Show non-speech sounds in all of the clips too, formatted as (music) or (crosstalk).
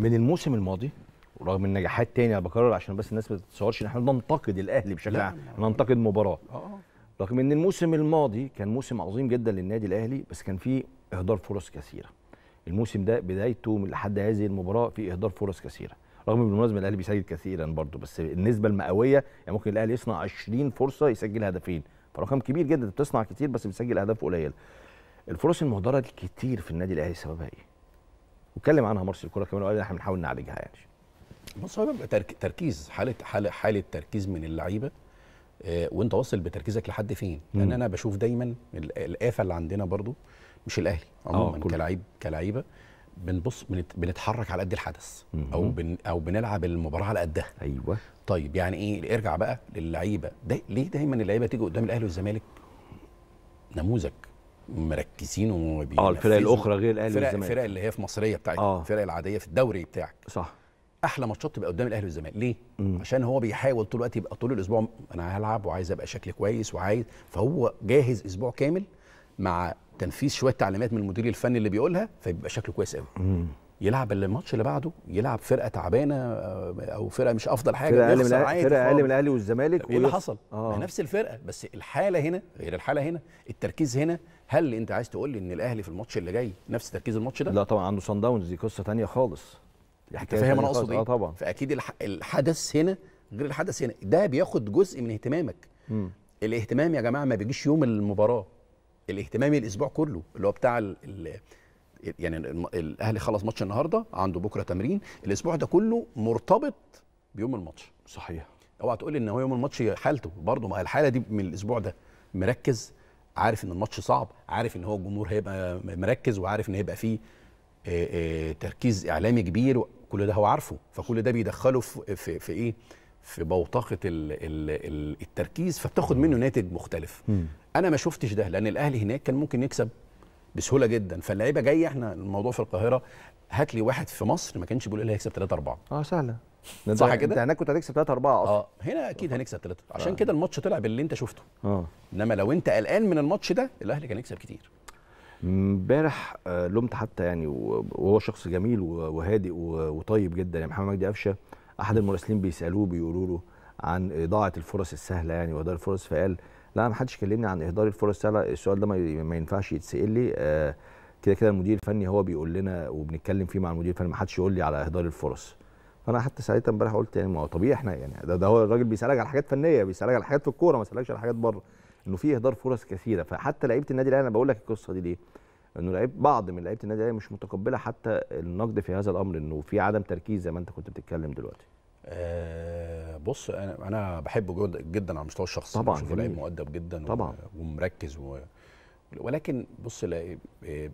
من الموسم الماضي رغم النجاحات تاني انا بكرر عشان بس الناس ما تتصورش ان احنا بننتقد الاهلي بشكل عام ننتقد مباراه آه، آه. رغم ان الموسم الماضي كان موسم عظيم جدا للنادي الاهلي بس كان فيه اهدار فرص كثيره الموسم ده بدايته لحد هذه المباراه في اهدار فرص كثيره رغم بالمناسبه الاهلي بيسجل كثيرا برضه بس النسبه المئويه يعني ممكن الاهلي يصنع 20 فرصه يسجل هدفين فرقم كبير جدا بتصنع كتير بس بتسجل اهداف قليله الفرص المهدره الكتير في النادي الاهلي سببها ايه واتكلم عنها مارسيل الكرة كمان وقال احنا بنحاول نعالجها يعني بص هو بيبقى تركيز حاله حاله حاله تركيز من اللعيبه آه، وانت واصل بتركيزك لحد فين مم. لان انا بشوف دايما الافه اللي عندنا برضو مش الاهلي عموما آه، كلاعب كلاعيبه بنبص بنتحرك على قد الحدث مم. او بن او بنلعب المباراه على قدها ايوه طيب يعني ايه ارجع بقى للعيبه ده ليه دايما اللعيبه تيجي قدام الاهلي والزمالك نموذج مركزين وموجودين اه الفرق الاخرى غير الاهلي والزمالك الفرق اللي هي في مصريه بتاعتك آه. الفرق العاديه في الدوري بتاعك صح احلى ماتشات تبقى قدام الاهلي والزمالك ليه مم. عشان هو بيحاول طول الوقت يبقى طول الاسبوع انا هلعب وعايز ابقى شكلي كويس وعايز فهو جاهز اسبوع كامل مع تنفيذ شويه تعليمات من المدير الفني اللي بيقولها فيبقى شكله كويس قوي يلعب الماتش اللي بعده يلعب فرقه تعبانه آه، او فرقه مش افضل حاجه فرقه اقل من الاهلي فرقه اقل من الاهلي والزمالك ايه اللي حصل؟ آه. نفس الفرقه بس الحاله هنا غير الحاله هنا التركيز هنا هل انت عايز تقول لي ان الاهلي في الماتش اللي جاي نفس تركيز الماتش ده؟ لا طبعا عنده صن داونز دي قصه ثانيه خالص انت فاهم انا اقصد ايه؟ اه طبعا فاكيد الحدث هنا غير الحدث هنا ده بياخد جزء من اهتمامك م. الاهتمام يا جماعه ما بيجيش يوم المباراه الاهتمام الاسبوع كله اللي هو بتاع يعني الاهلي خلص ماتش النهارده عنده بكره تمرين الاسبوع ده كله مرتبط بيوم الماتش صحيح اوعى تقول لي ان هو يوم الماتش حالته برضه ما الحاله دي من الاسبوع ده مركز عارف ان الماتش صعب عارف ان هو الجمهور هيبقى مركز وعارف ان هيبقى فيه آه، آه، تركيز اعلامي كبير كل ده هو عارفه فكل ده بيدخله في, في, ايه في بوتقه التركيز فبتاخد منه ناتج مختلف م. انا ما شفتش ده لان الاهلي هناك كان ممكن يكسب بسهوله جدا فاللعيبه جايه احنا الموضوع في القاهره هات لي واحد في مصر ما كانش بيقول إيه الا هيكسب 3 4 اه سهله صح كده؟ انت هناك كنت هتكسب 3 4 اصلا اه هنا اكيد هنكسب 3 آه. عشان كده الماتش طلع باللي انت شفته اه انما لو انت قلقان من الماتش ده الاهلي كان يكسب كتير امبارح آه، لومت حتى يعني وهو شخص جميل وهادئ وطيب جدا يعني محمد مجدي قفشه احد المراسلين بيسالوه بيقولوا له عن اضاعه الفرص السهله يعني وده الفرص فقال لا ما حدش كلمني عن اهدار الفرص لا السؤال ده ما ينفعش يتسال لي آه، كده كده المدير الفني هو بيقول لنا وبنتكلم فيه مع المدير الفني ما حدش يقول لي على اهدار الفرص فانا حتى ساعتها امبارح قلت يعني ما هو طبيعي احنا يعني ده, ده هو الراجل بيسالك على حاجات فنيه بيسالك على حاجات في الكوره ما سالكش على حاجات بره انه في اهدار فرص كثيره فحتى لعيبه النادي الاهلي انا بقول لك القصه دي ليه؟ انه لعيب بعض من لعيبه النادي الاهلي مش متقبله حتى النقد في هذا الامر انه في عدم تركيز زي ما انت كنت بتتكلم دلوقتي بص انا انا بحبه جدا على المستوى الشخصي طبعا بشوفه لعيب مؤدب جدا طبعا ومركز و... ولكن بص إيه،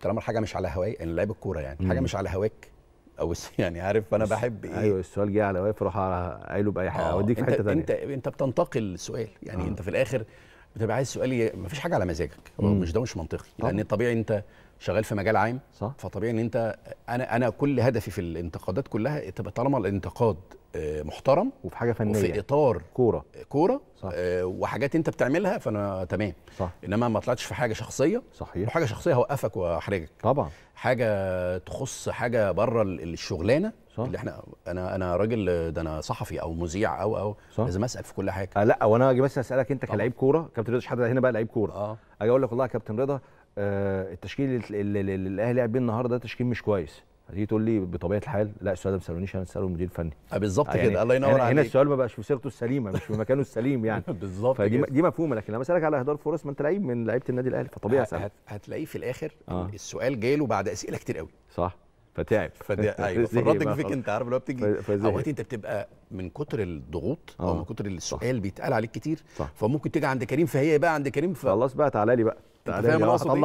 طالما الحاجه مش على هواي يعني لعيب الكوره يعني حاجه مش على هواك او (laughs) يعني عارف انا بحب ايه ايوه السؤال جه على هواي فروح قايله باي حاجه آه، اوديك في حته ثانيه انت انت بتنتقل السؤال يعني آه. انت في الاخر بتبقى عايز سؤالي ما فيش حاجه على مزاجك هو مش ده مش منطقي لان طبيعي انت شغال في مجال عام صح فطبيعي ان انت انا انا كل هدفي في الانتقادات كلها تبقى طالما الانتقاد آه، محترم وفي حاجه فنيه وفي يعني. اطار كوره كوره آه، وحاجات انت بتعملها فانا تمام صح. انما ما طلعتش في حاجه شخصيه صحيح وحاجه شخصيه هوقفك واحرجك طبعا حاجه تخص حاجه بره الشغلانه صح. اللي احنا انا انا راجل ده انا صحفي او مذيع او او صح. لازم اسال في كل حاجه أه لا وانا اجي بس اسالك انت كلاعب كوره كابتن رضا حد هنا بقى لعيب كوره اه اجي اقول لك والله يا كابتن رضا آه، التشكيل اللي الاهلي لعب بيه النهارده ده تشكيل مش كويس هتيجي تقول لي بطبيعه الحال لا السؤال ده ما تسالونيش انا اساله المدير الفني آه، بالظبط يعني كده الله ينور عليك هنا السؤال ما بقاش في سيرته السليمه مش في مكانه السليم يعني (laughs) بالظبط فدي دي مفهومه لكن لما اسالك على اهدار فرص ما انت لعيب من لعيبه النادي الاهلي فطبيعي اسالك هتلاقيه في الاخر آه. السؤال جاي له بعد اسئله كتير قوي صح فتعب (laughs) فدي (laughs) ايوه فيك انت عارف اللي هو بتيجي اوقات انت بتبقى من كتر الضغوط او آه. من كتر السؤال بيتقال عليك كتير فممكن تيجي عند كريم فهي إيه بقى عند كريم خلاص بقى تعالى لي بقى تعالى